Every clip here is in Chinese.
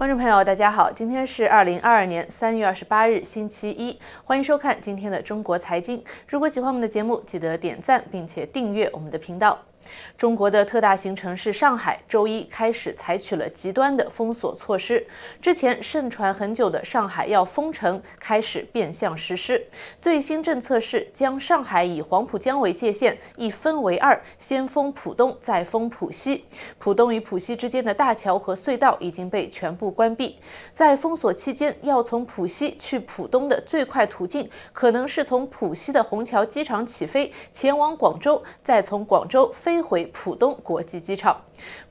观众朋友，大家好，今天是二零二二年三月二十八日，星期一，欢迎收看今天的中国财经。如果喜欢我们的节目，记得点赞并且订阅我们的频道。中国的特大型城市上海周一开始采取了极端的封锁措施。之前盛传很久的上海要封城开始变相实施。最新政策是将上海以黄浦江为界限一分为二，先封浦东，再封浦西。浦东与浦西之间的大桥和隧道已经被全部关闭。在封锁期间，要从浦西去浦东的最快途径，可能是从浦西的虹桥机场起飞，前往广州，再从广州飞。飞回浦东国际机场。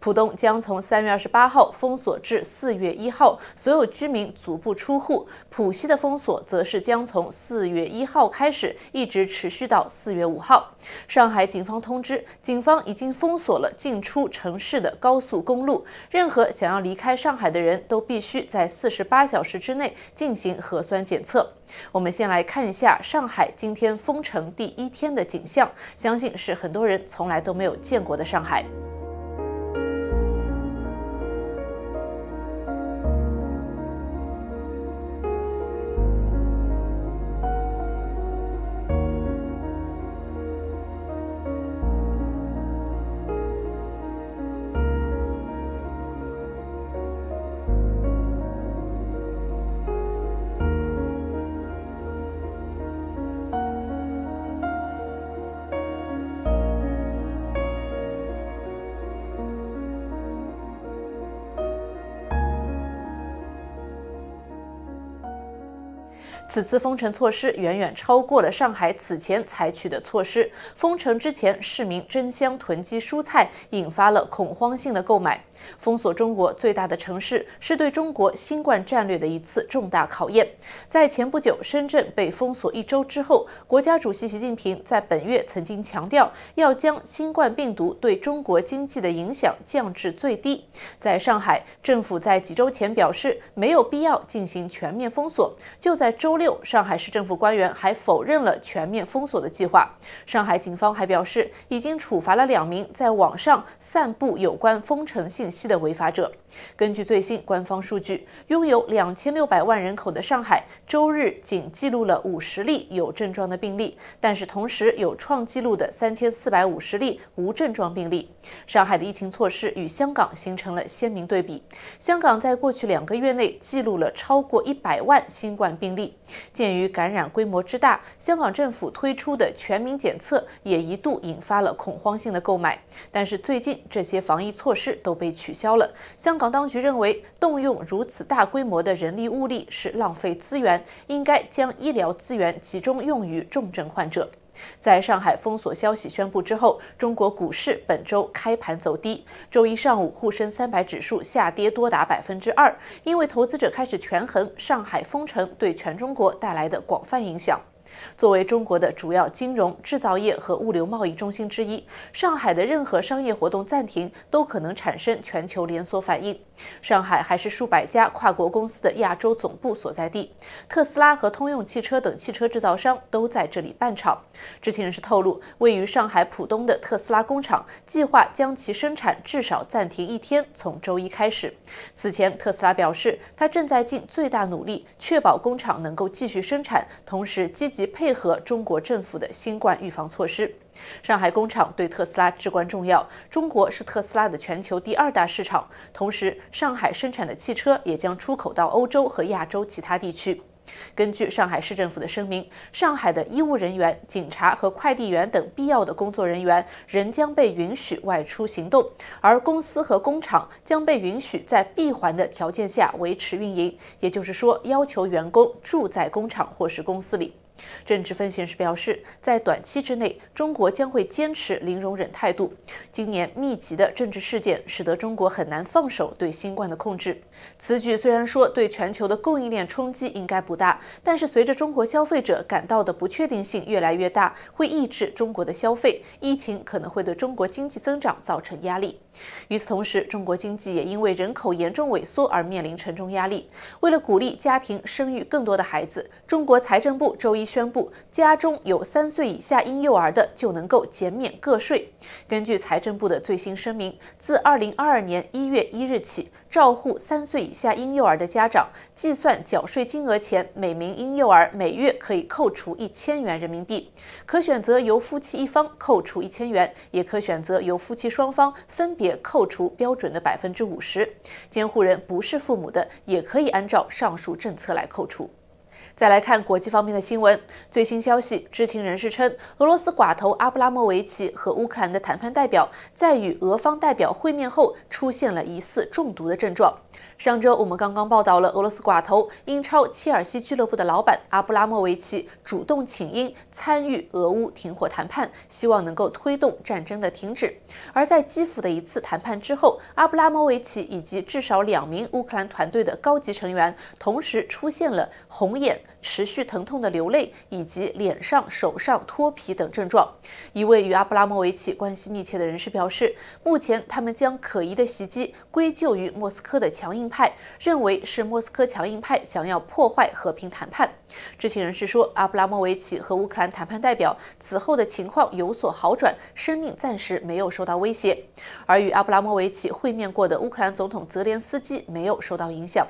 浦东将从三月二十八号封锁至四月一号，所有居民足不出户。浦西的封锁则是将从四月一号开始，一直持续到四月五号。上海警方通知，警方已经封锁了进出城市的高速公路，任何想要离开上海的人都必须在四十八小时之内进行核酸检测。我们先来看一下上海今天封城第一天的景象，相信是很多人从来都没有见过的上海。此次封城措施远远超过了上海此前采取的措施。封城之前，市民争相囤积蔬菜，引发了恐慌性的购买。封锁中国最大的城市，是对中国新冠战略的一次重大考验。在前不久，深圳被封锁一周之后，国家主席习近平在本月曾经强调，要将新冠病毒对中国经济的影响降至最低。在上海，政府在几周前表示没有必要进行全面封锁。就在周。周六，上海市政府官员还否认了全面封锁的计划。上海警方还表示，已经处罚了两名在网上散布有关封城信息的违法者。根据最新官方数据，拥有两千六百万人口的上海，周日仅记录了五十例有症状的病例，但是同时有创纪录的三千四百五十例无症状病例。上海的疫情措施与香港形成了鲜明对比。香港在过去两个月内记录了超过一百万新冠病例。鉴于感染规模之大，香港政府推出的全民检测也一度引发了恐慌性的购买。但是最近，这些防疫措施都被取消了。香港当局认为，动用如此大规模的人力物力是浪费资源，应该将医疗资源集中用于重症患者。在上海封锁消息宣布之后，中国股市本周开盘走低。周一上午，沪深三百指数下跌多达百分之二，因为投资者开始权衡上海封城对全中国带来的广泛影响。作为中国的主要金融、制造业和物流贸易中心之一，上海的任何商业活动暂停都可能产生全球连锁反应。上海还是数百家跨国公司的亚洲总部所在地，特斯拉和通用汽车等汽车制造商都在这里办厂。知情人士透露，位于上海浦东的特斯拉工厂计划将其生产至少暂停一天，从周一开始。此前，特斯拉表示，它正在尽最大努力确保工厂能够继续生产，同时积极。配合中国政府的新冠预防措施，上海工厂对特斯拉至关重要。中国是特斯拉的全球第二大市场，同时上海生产的汽车也将出口到欧洲和亚洲其他地区。根据上海市政府的声明，上海的医务人员、警察和快递员等必要的工作人员仍将被允许外出行动，而公司和工厂将被允许在闭环的条件下维持运营，也就是说，要求员工住在工厂或是公司里。政治分析师表示，在短期之内，中国将会坚持零容忍态度。今年密集的政治事件使得中国很难放手对新冠的控制。此举虽然说对全球的供应链冲击应该不大，但是随着中国消费者感到的不确定性越来越大，会抑制中国的消费，疫情可能会对中国经济增长造成压力。与此同时，中国经济也因为人口严重萎缩而面临沉重压力。为了鼓励家庭生育更多的孩子，中国财政部周一宣布，家中有三岁以下婴幼儿的就能够减免个税。根据财政部的最新声明，自二零二二年一月一日起，照护三岁以下婴幼儿的家长计算缴税金额前，每名婴幼儿每月可以扣除一千元人民币，可选择由夫妻一方扣除一千元，也可选择由夫妻双方分别。也扣除标准的百分之五十，监护人不是父母的也可以按照上述政策来扣除。再来看国际方面的新闻，最新消息，知情人士称，俄罗斯寡头阿布拉莫维奇和乌克兰的谈判代表在与俄方代表会面后，出现了疑似中毒的症状。上周我们刚刚报道了俄罗斯寡头、英超切尔西俱乐部的老板阿布拉莫维奇主动请缨参与俄乌停火谈判，希望能够推动战争的停止。而在基辅的一次谈判之后，阿布拉莫维奇以及至少两名乌克兰团队的高级成员同时出现了红眼。持续疼痛的流泪，以及脸上、手上脱皮等症状。一位与阿布拉莫维奇关系密切的人士表示，目前他们将可疑的袭击归咎于莫斯科的强硬派，认为是莫斯科强硬派想要破坏和平谈判。知情人士说，阿布拉莫维奇和乌克兰谈判代表此后的情况有所好转，生命暂时没有受到威胁。而与阿布拉莫维奇会面过的乌克兰总统泽连斯基没有受到影响。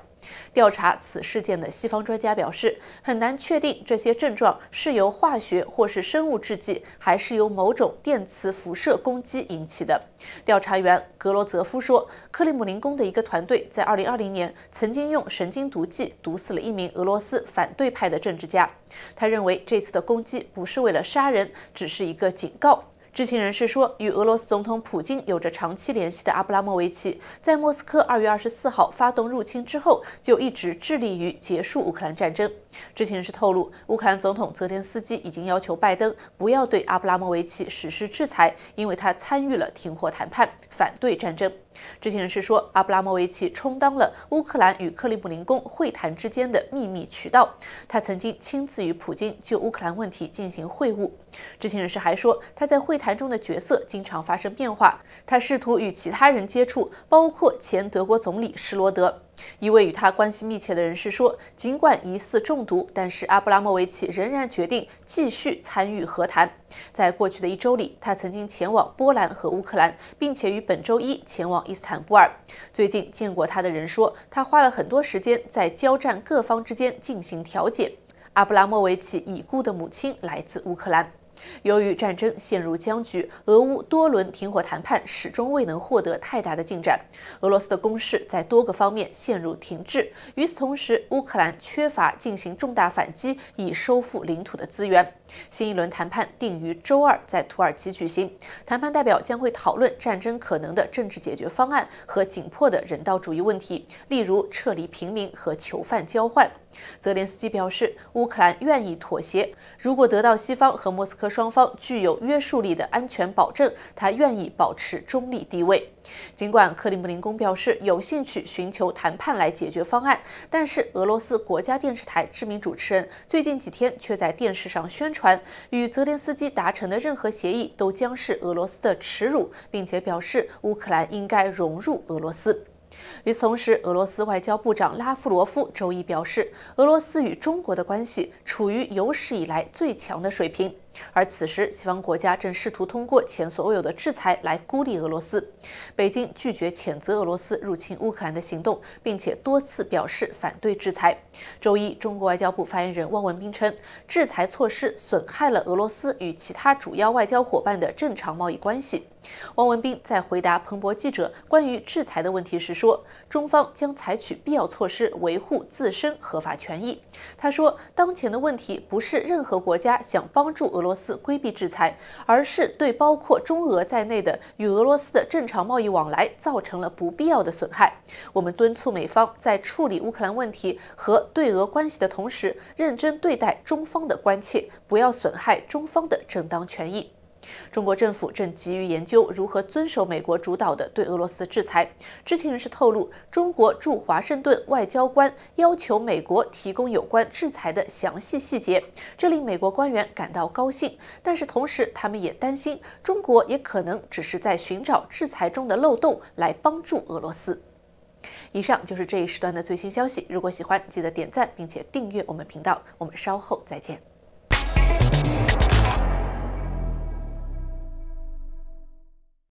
调查此事件的西方专家表示，很难确定这些症状是由化学或是生物制剂，还是由某种电磁辐射攻击引起的。调查员格罗泽夫说，克里姆林宫的一个团队在2020年曾经用神经毒剂毒死了一名俄罗斯反对派的政治家。他认为这次的攻击不是为了杀人，只是一个警告。知情人士说，与俄罗斯总统普京有着长期联系的阿布拉莫维奇，在莫斯科二月二十四号发动入侵之后，就一直致力于结束乌克兰战争。知情人士透露，乌克兰总统泽连斯基已经要求拜登不要对阿布拉莫维奇实施制裁，因为他参与了停火谈判，反对战争。知情人士说，阿布拉莫维奇充当了乌克兰与克里姆林宫会谈之间的秘密渠道。他曾经亲自与普京就乌克兰问题进行会晤。知情人士还说，他在会谈中的角色经常发生变化。他试图与其他人接触，包括前德国总理施罗德。一位与他关系密切的人士说，尽管疑似中毒，但是阿布拉莫维奇仍然决定继续参与和谈。在过去的一周里，他曾经前往波兰和乌克兰，并且于本周一前往伊斯坦布尔。最近见过他的人说，他花了很多时间在交战各方之间进行调解。阿布拉莫维奇已故的母亲来自乌克兰。由于战争陷入僵局，俄乌多轮停火谈判始终未能获得太大的进展。俄罗斯的攻势在多个方面陷入停滞，与此同时，乌克兰缺乏进行重大反击以收复领土的资源。新一轮谈判定于周二在土耳其举行，谈判代表将会讨论战争可能的政治解决方案和紧迫的人道主义问题，例如撤离平民和囚犯交换。泽连斯基表示，乌克兰愿意妥协，如果得到西方和莫斯科。双方具有约束力的安全保证，他愿意保持中立地位。尽管克里姆林宫表示有兴趣寻求谈判来解决方案，但是俄罗斯国家电视台知名主持人最近几天却在电视上宣传，与泽连斯基达成的任何协议都将是俄罗斯的耻辱，并且表示乌克兰应该融入俄罗斯。与此同时，俄罗斯外交部长拉夫罗夫周一表示，俄罗斯与中国的关系处于有史以来最强的水平。而此时，西方国家正试图通过前所未有的制裁来孤立俄罗斯。北京拒绝谴责俄罗斯入侵乌克兰的行动，并且多次表示反对制裁。周一，中国外交部发言人汪文斌称，制裁措施损害了俄罗斯与其他主要外交伙伴的正常贸易关系。汪文斌在回答彭博记者关于制裁的问题时说，中方将采取必要措施维护自身合法权益。他说，当前的问题不是任何国家想帮助俄罗。斯。”罗斯规避制裁，而是对包括中俄在内的与俄罗斯的正常贸易往来造成了不必要的损害。我们敦促美方在处理乌克兰问题和对俄关系的同时，认真对待中方的关切，不要损害中方的正当权益。中国政府正急于研究如何遵守美国主导的对俄罗斯制裁。知情人士透露，中国驻华盛顿外交官要求美国提供有关制裁的详细细节，这令美国官员感到高兴。但是同时，他们也担心中国也可能只是在寻找制裁中的漏洞来帮助俄罗斯。以上就是这一时段的最新消息。如果喜欢，记得点赞并且订阅我们频道。我们稍后再见。